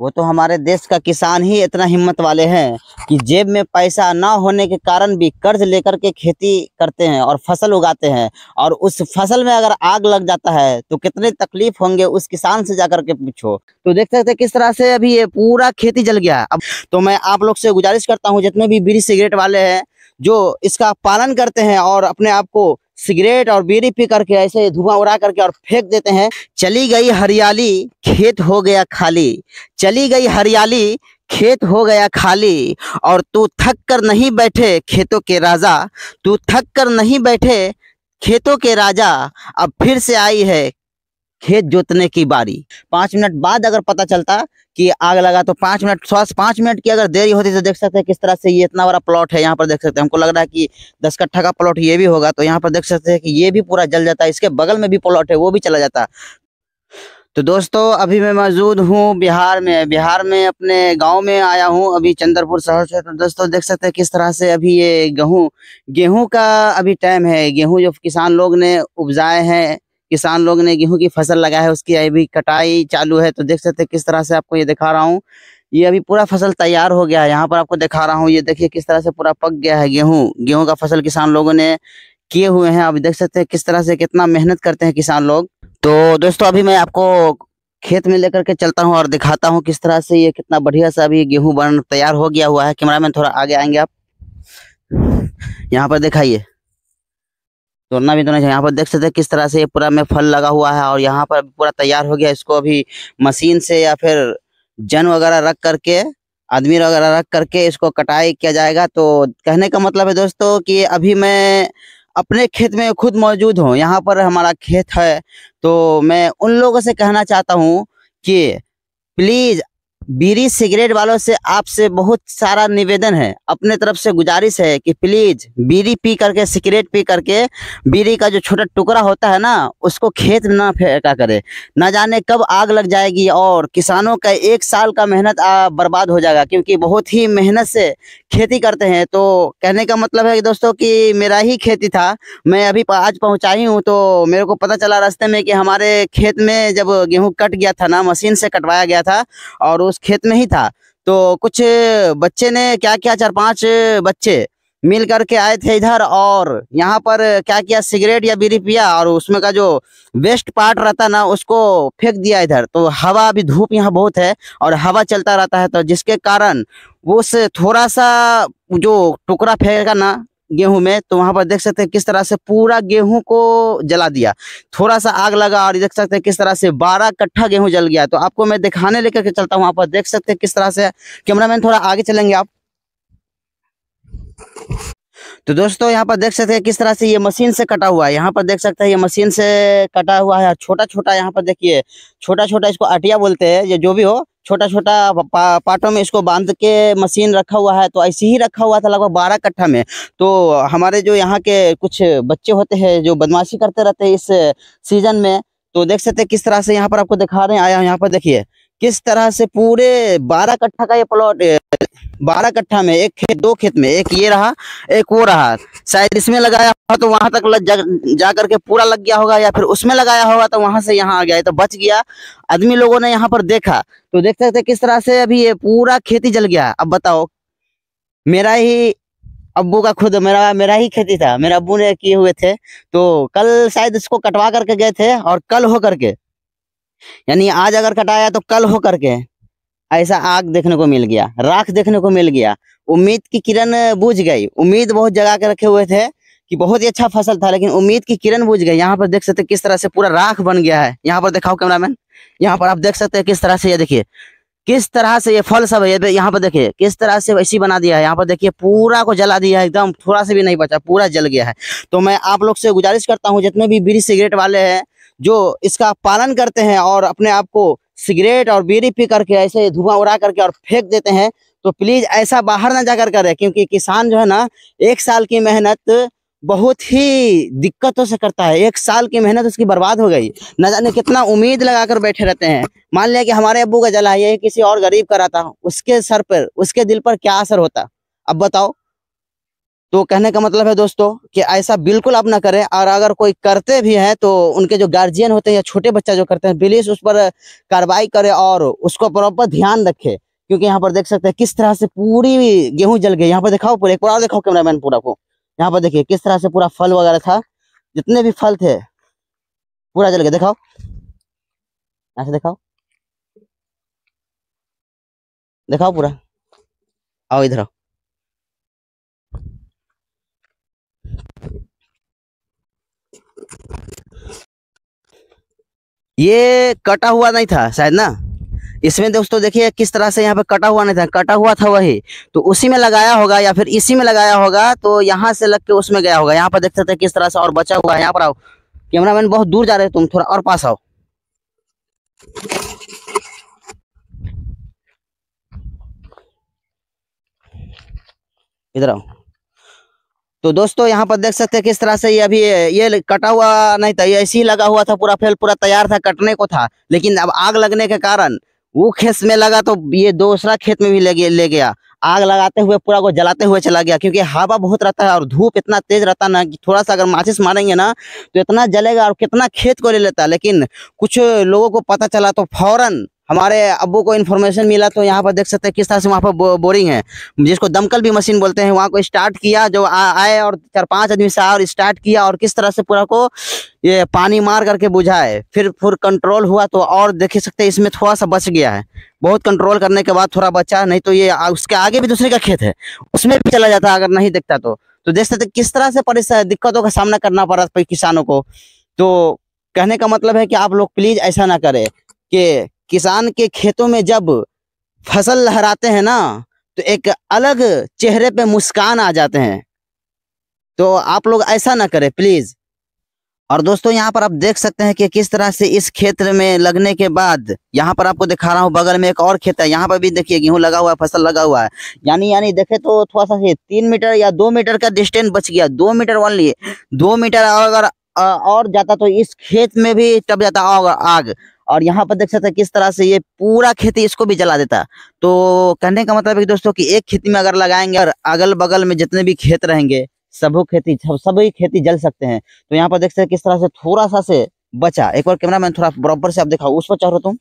वो तो हमारे देश का किसान ही इतना हिम्मत वाले हैं कि जेब में पैसा ना होने के कारण भी कर्ज लेकर के खेती करते हैं और फसल उगाते हैं और उस फसल में अगर आग लग जाता है तो कितने तकलीफ होंगे उस किसान से जाकर के पूछो तो देख सकते किस तरह से अभी ये पूरा खेती जल गया अब तो मैं आप लोग से गुजारिश करता हूँ जितने भी बीड़ी सिगरेट वाले हैं जो इसका पालन करते हैं और अपने आप को सिगरेट और बीड़ी पी करके ऐसे धुआं उड़ा करके और फेंक देते हैं चली गई हरियाली खेत हो गया खाली चली गई हरियाली खेत हो गया खाली और तू थक कर नहीं बैठे खेतों के राजा तू थक कर नहीं बैठे खेतों के राजा अब फिर से आई है खेत जोतने की बारी पांच मिनट बाद अगर पता चलता कि आग लगा तो पांच मिनट स्वास्थ्य मिनट की अगर देरी होती तो देख सकते हैं किस तरह से ये इतना बड़ा प्लॉट है यहाँ पर देख सकते हैं हमको लग रहा है कि दस कट्ठा का प्लॉट ये भी होगा तो यहाँ पर देख सकते हैं कि ये भी पूरा जल जाता है इसके बगल में भी प्लॉट है वो भी चला जाता तो दोस्तों अभी मैं मौजूद हूँ बिहार में बिहार में अपने गांव में आया हूँ अभी चंद्रपुर शहर से तो दोस्तों देख सकते हैं किस तरह से अभी ये गेहूँ गेहूँ का अभी टाइम है गेहूँ जो किसान लोग ने उपजाए हैं किसान लोग ने गेहूं की फसल लगाया है उसकी अभी कटाई चालू है तो देख सकते हैं किस तरह से आपको ये दिखा रहा हूँ ये अभी पूरा फसल तैयार हो गया है यहाँ पर आपको दिखा रहा हूँ ये देखिए किस तरह से पूरा पक गया है गेहूँ गेहूँ का फसल किसान लोगों ने किए हुए हैं अभी देख सकते हैं किस तरह से कितना मेहनत करते हैं किसान लोग तो दोस्तों अभी मैं आपको खेत में लेकर के चलता हूँ और दिखाता हूँ किस तरह से ये कितना बढ़िया सा अभी गेहूँ बन तैयार हो गया हुआ है कैमरा मैन थोड़ा आगे आएंगे आप यहाँ पर दिखाइए तोड़ना भी तोड़ना चाहिए यहाँ पर देख सकते हैं किस तरह से ये पूरा में फल लगा हुआ है और यहाँ पर पूरा तैयार हो गया इसको अभी मशीन से या फिर जन वगैरह रख करके आदमी वगैरह रख करके इसको कटाई किया जाएगा तो कहने का मतलब है दोस्तों कि अभी मैं अपने खेत में खुद मौजूद हूँ यहाँ पर हमारा खेत है तो मैं उन लोगों से कहना चाहता हूँ कि प्लीज़ बीड़ी सिगरेट वालों से आपसे बहुत सारा निवेदन है अपने तरफ से गुजारिश है कि प्लीज बीड़ी पी करके सिगरेट पी करके बीड़ी का जो छोटा टुकड़ा होता है ना उसको खेत में ना फेंका करे ना जाने कब आग लग जाएगी और किसानों का एक साल का मेहनत बर्बाद हो जाएगा क्योंकि बहुत ही मेहनत से खेती करते हैं तो कहने का मतलब है कि दोस्तों कि मेरा ही खेती था मैं अभी आज पहुँचा ही हूँ तो मेरे को पता चला रास्ते में कि हमारे खेत में जब गेहूँ कट गया था ना मशीन से कटवाया गया था और उस उस खेत में ही था तो कुछ बच्चे ने क्या किया चार पांच बच्चे मिल करके आए थे इधर और यहाँ पर क्या किया सिगरेट या बीड़ी पिया और उसमें का जो वेस्ट पार्ट रहता ना उसको फेंक दिया इधर तो हवा अभी धूप यहाँ बहुत है और हवा चलता रहता है तो जिसके कारण उस थोड़ा सा जो टुकड़ा फेंकेगा ना गेहूं में तो वहां पर देख सकते हैं किस तरह से पूरा गेहूं को जला दिया थोड़ा सा आग लगा और देख सकते हैं किस तरह से बारह कट्ठा गेहूं जल गया तो आपको मैं दिखाने लेकर के चलता हूं वहां पर देख सकते हैं किस तरह से कैमरामैन थोड़ा आगे चलेंगे आप तो दोस्तों यहाँ पर देख सकते हैं किस तरह से ये मशीन से कटा हुआ है यहाँ पर देख सकते हैं ये मशीन से कटा हुआ है छोटा छोटा यहाँ पर देखिए छोटा छोटा इसको अटिया बोलते हैं ये जो भी हो छोटा छोटा पा, में इसको बांध के मशीन रखा हुआ है तो ऐसे ही रखा हुआ था लगभग बारह कट्ठा में तो हमारे जो यहाँ के कुछ बच्चे होते हैं जो बदमाशी करते रहते हैं इस सीजन में तो देख सकते हैं किस तरह से यहाँ पर आपको दिखा रहे हैं आया यहाँ पर देखिए किस तरह से पूरे बारह कट्ठा का ये प्लॉट बारह कट्ठा में एक खेत दो खेत में एक ये रहा एक वो रहा शायद इसमें लगाया होगा तो वहां तक लग जा, जा करके पूरा लग गया होगा या फिर उसमें लगाया होगा तो वहां से यहाँ आ गया तो बच गया आदमी लोगों ने यहाँ पर देखा तो देख सकते किस तरह से अभी ये पूरा खेती जल गया अब बताओ मेरा ही अब्बू का खुद मेरा मेरा ही खेती था मेरे अब्बू ने किए हुए थे तो कल शायद इसको कटवा करके गए थे और कल हो करके यानी आज अगर कटाया तो कल हो करके ऐसा आग देखने को मिल गया राख देखने को मिल गया उम्मीद की किरण बुझ गई उम्मीद बहुत जगा के रखे हुए थे कि बहुत ही अच्छा फसल था लेकिन उम्मीद की किरण बुझ गई यहाँ पर देख सकते किस तरह से पूरा राख बन गया है यहाँ पर दिखाओ कैमरामैन यहाँ पर आप देख सकते हैं किस तरह से ये देखिए किस तरह से ये फल सब है यहाँ पर देखिए किस तरह से ऐसी बना दिया है यहाँ पर देखिए पूरा को जला दिया है एकदम थोड़ा से भी नहीं बचा पूरा जल गया है तो मैं आप लोग से गुजारिश करता हूँ जितने भी बीड़ी सिगरेट वाले हैं जो इसका पालन करते हैं और अपने आप को सिगरेट और बीड़ी पी करके ऐसे धुआं उड़ा करके और फेंक देते हैं तो प्लीज़ ऐसा बाहर ना जाकर करें क्योंकि किसान जो है ना एक साल की मेहनत बहुत ही दिक्कतों से करता है एक साल की मेहनत उसकी बर्बाद हो गई न जाने कितना उम्मीद लगाकर बैठे रहते हैं मान लिया कि हमारे अबू का जला ये किसी और गरीब का रहता उसके सर पर उसके दिल पर क्या असर होता अब बताओ तो कहने का मतलब है दोस्तों कि ऐसा बिल्कुल आप ना करें और अगर कोई करते भी हैं तो उनके जो गार्जियन होते हैं या छोटे बच्चा जो करते हैं पुलिस उस पर कार्रवाई करे और उसको प्रॉपर ध्यान रखे क्योंकि यहाँ पर देख सकते हैं किस तरह से पूरी गेहूं जल गई यहाँ पर दिखाओ पूरे पूरा बार दिखाओ मैन पूरा को यहाँ पर देखिए किस तरह से पूरा फल वगैरह था जितने भी फल थे पूरा जल गया दिखाओ ऐसे दिखाओ दिखाओ पूरा आओ इधर आओ ये कटा हुआ नहीं था शायद ना इसमें दोस्तों देखिए किस तरह से यहाँ पे कटा हुआ नहीं था कटा हुआ था वही तो उसी में लगाया होगा या फिर इसी में लगाया होगा तो यहाँ से लग के उसमें गया होगा यहाँ पर देख सकते किस तरह से और बचा हुआ है यहाँ पर आओ मैन बहुत दूर जा रहे हो तुम थोड़ा और पास आओ इधर आओ तो दोस्तों यहाँ पर देख सकते हैं किस तरह से ये अभी ये कटा हुआ नहीं था ये ऐसे ही लगा हुआ था पूरा फेल पूरा तैयार था कटने को था लेकिन अब आग लगने के कारण वो खेत में लगा तो ये दूसरा खेत में भी ले गया ले गया आग लगाते हुए पूरा को जलाते हुए चला गया क्योंकि हवा बहुत रहता है और धूप इतना तेज रहता ना कि थोड़ा सा अगर माचिस मारेंगे ना तो इतना जलेगा और कितना खेत को ले लेता लेकिन कुछ लोगों को पता चला तो फौरन हमारे अबू को इन्फॉर्मेशन मिला तो यहाँ पर देख सकते हैं किस तरह से वहाँ पर बो, बोरिंग है जिसको दमकल भी मशीन बोलते हैं वहाँ को स्टार्ट किया जो आए और चार पांच आदमी से आए और स्टार्ट किया और किस तरह से पूरा को ये पानी मार करके बुझाए फिर फिर कंट्रोल हुआ तो और देख सकते हैं इसमें थोड़ा सा बच गया है बहुत कंट्रोल करने के बाद थोड़ा बचा नहीं तो ये उसके आगे भी दूसरे का खेत है उसमें भी चला जाता अगर नहीं देखता तो तो देख सकते किस तरह से दिक्कतों का सामना करना पड़ा किसानों को तो कहने का मतलब है कि आप लोग प्लीज़ ऐसा ना करें कि किसान के खेतों में जब फसल लहराते हैं ना तो एक अलग चेहरे पे मुस्कान आ जाते हैं तो आप लोग ऐसा ना करें प्लीज़ और दोस्तों यहाँ पर आप देख सकते हैं कि किस तरह से इस क्षेत्र में लगने के बाद यहाँ पर आपको दिखा रहा हूँ बगल में एक और खेत है यहाँ पर भी देखिए गेहूँ लगा हुआ है फसल लगा हुआ है यानी यानी देखे तो थोड़ा सा तीन मीटर या दो मीटर का डिस्टेंस बच गया दो मीटर ओनली दो मीटर अगर और जाता तो इस खेत में भी टप जाता आग और यहाँ पर देख सकते हैं किस तरह से ये पूरा खेती इसको भी जला देता तो कहने का मतलब है दोस्तों कि एक खेती में अगर लगाएंगे और अगल बगल में जितने भी खेत रहेंगे सबो खेती सभी खेती जल सकते हैं तो यहाँ पर देख सकते हैं किस तरह से थोड़ा सा से बचा एक बार कैमरा मैन थोड़ा बराबर से आप देखा उस पर चढ़ो तुम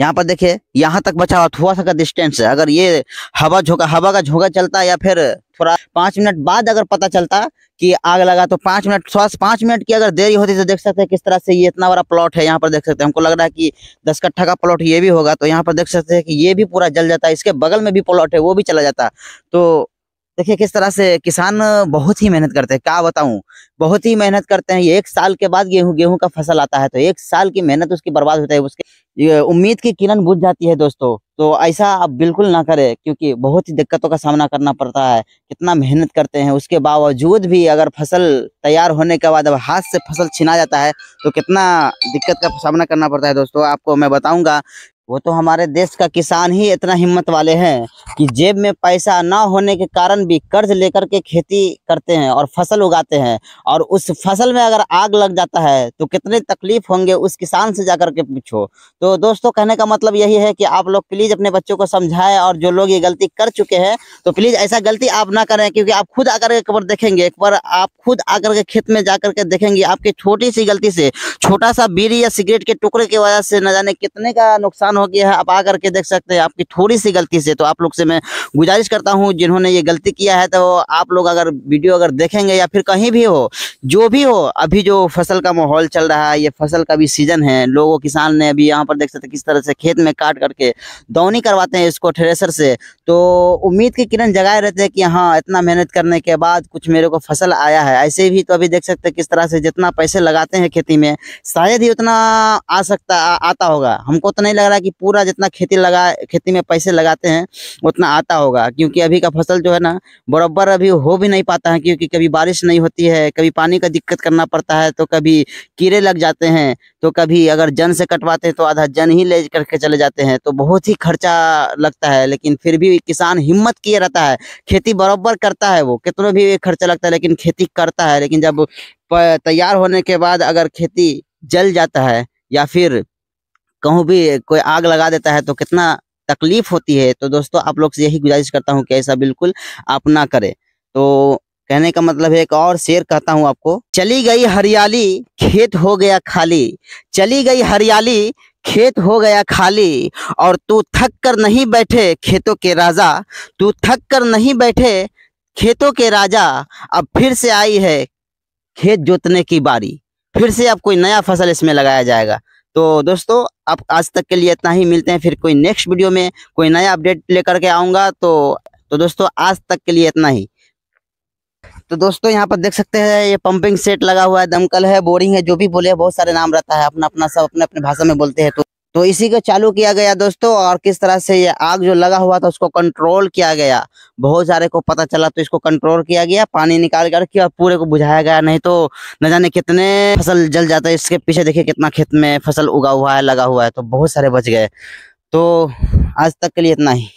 यहाँ पर देखिये यहाँ तक बचा हुआ थोड़ा सा का डिस्टेंस है अगर ये हवा झोंका हवा का झोंका चलता है या फिर थोड़ा पाँच मिनट बाद अगर पता चलता कि आग लगा तो पाँच मिनट थोड़ा पाँच मिनट की अगर देरी होती तो देख सकते हैं किस तरह से ये इतना बड़ा प्लॉट है यहाँ पर देख सकते हैं हमको लग रहा है कि दस कट्ठा का प्लॉट ये भी होगा तो यहाँ पर देख सकते हैं कि ये भी पूरा जल जाता है इसके बगल में भी प्लॉट है वो भी चला जाता तो देखिए किस तरह से किसान बहुत ही मेहनत करते हैं क्या बताऊं बहुत ही मेहनत करते हैं ये एक साल के बाद गेहूं गेहूं का फसल आता है तो एक साल की मेहनत उसकी बर्बाद होता है उसके उम्मीद की किरण बुझ जाती है दोस्तों तो ऐसा आप बिल्कुल ना करें क्योंकि बहुत ही दिक्कतों का सामना करना पड़ता है कितना मेहनत करते हैं उसके बावजूद भी अगर फसल तैयार होने के बाद अब हाथ से फसल छिना जाता है तो कितना दिक्कत का सामना करना पड़ता है दोस्तों आपको मैं बताऊंगा वो तो हमारे देश का किसान ही इतना हिम्मत वाले हैं कि जेब में पैसा ना होने के कारण भी कर्ज लेकर के खेती करते हैं और फसल उगाते हैं और उस फसल में अगर आग लग जाता है तो कितने तकलीफ होंगे उस किसान से जाकर के पूछो तो दोस्तों कहने का मतलब यही है कि आप लोग प्लीज़ अपने बच्चों को समझाएं और जो लोग ये गलती कर चुके हैं तो प्लीज़ ऐसा गलती आप ना करें क्योंकि आप खुद आकर के बार देखेंगे एक बार आप खुद आकर के खेत में जाकर के देखेंगे आपकी छोटी सी गलती से छोटा सा बीड़ी या सिगरेट के टुकड़े की वजह से न जाने कितने का नुकसान नुकसान हो गया है आप आकर के देख सकते हैं आपकी थोड़ी सी गलती से तो आप लोग से मैं गुजारिश करता हूँ जिन्होंने ये गलती किया है तो आप लोग अगर वीडियो अगर देखेंगे या फिर कहीं भी हो जो भी हो अभी जो फसल का माहौल चल रहा है ये फसल का भी सीजन है लोगों किसान ने अभी यहाँ पर देख सकते किस तरह से खेत में काट करके दौनी करवाते हैं इसको थ्रेसर से तो उम्मीद की किरण जगाए रहते हैं कि हाँ इतना मेहनत करने के बाद कुछ मेरे को फसल आया है ऐसे भी तो अभी देख सकते किस तरह से जितना पैसे लगाते हैं खेती में शायद ही उतना आ सकता आ, आता होगा हमको तो नहीं लग रहा कि पूरा जितना खेती लगा खेती में पैसे लगाते हैं उतना आता होगा क्योंकि अभी का फसल जो है ना बराबर अभी हो भी नहीं पाता है क्योंकि कभी बारिश नहीं होती है कभी पानी का दिक्कत करना पड़ता है तो कभी कीड़े लग जाते हैं तो कभी अगर जन से कटवाते हैं तो आधा जन ही ले करके चले जाते हैं तो बहुत ही खर्चा लगता है लेकिन फिर भी किसान हिम्मत किए रहता है खेती बराबर करता है वो कितने भी खर्चा लगता है लेकिन खेती करता है लेकिन जब तैयार होने के बाद अगर खेती जल जाता है या फिर कहूँ भी कोई आग लगा देता है तो कितना तकलीफ होती है तो दोस्तों आप लोग से यही गुजारिश करता हूँ कि ऐसा बिल्कुल आप ना करें तो कहने का मतलब है एक और शेर कहता हूँ आपको चली गई हरियाली खेत हो गया खाली चली गई हरियाली खेत हो गया खाली और तू थक कर नहीं बैठे खेतों के राजा तू थक कर नहीं बैठे खेतों के राजा अब फिर से आई है खेत जोतने की बारी फिर से अब कोई नया फसल इसमें लगाया जाएगा तो दोस्तों आप आज तक के लिए इतना ही मिलते हैं फिर कोई नेक्स्ट वीडियो में कोई नया अपडेट लेकर के आऊँगा तो तो दोस्तों आज तक के लिए इतना ही तो दोस्तों यहाँ पर देख सकते हैं ये पंपिंग सेट लगा हुआ है दमकल है बोरिंग है जो भी बोले बहुत सारे नाम रहता है अपना अपना सब अपने अपने भाषा में बोलते हैं तो तो इसी को चालू किया गया दोस्तों और किस तरह से ये आग जो लगा हुआ था उसको कंट्रोल किया गया बहुत सारे को पता चला तो इसको कंट्रोल किया गया पानी निकाल करके और पूरे को बुझाया गया नहीं तो न जाने कितने फसल जल जाता है इसके पीछे देखिए कितना खेत में फसल उगा हुआ है लगा हुआ है तो बहुत सारे बच गए तो आज तक के लिए इतना ही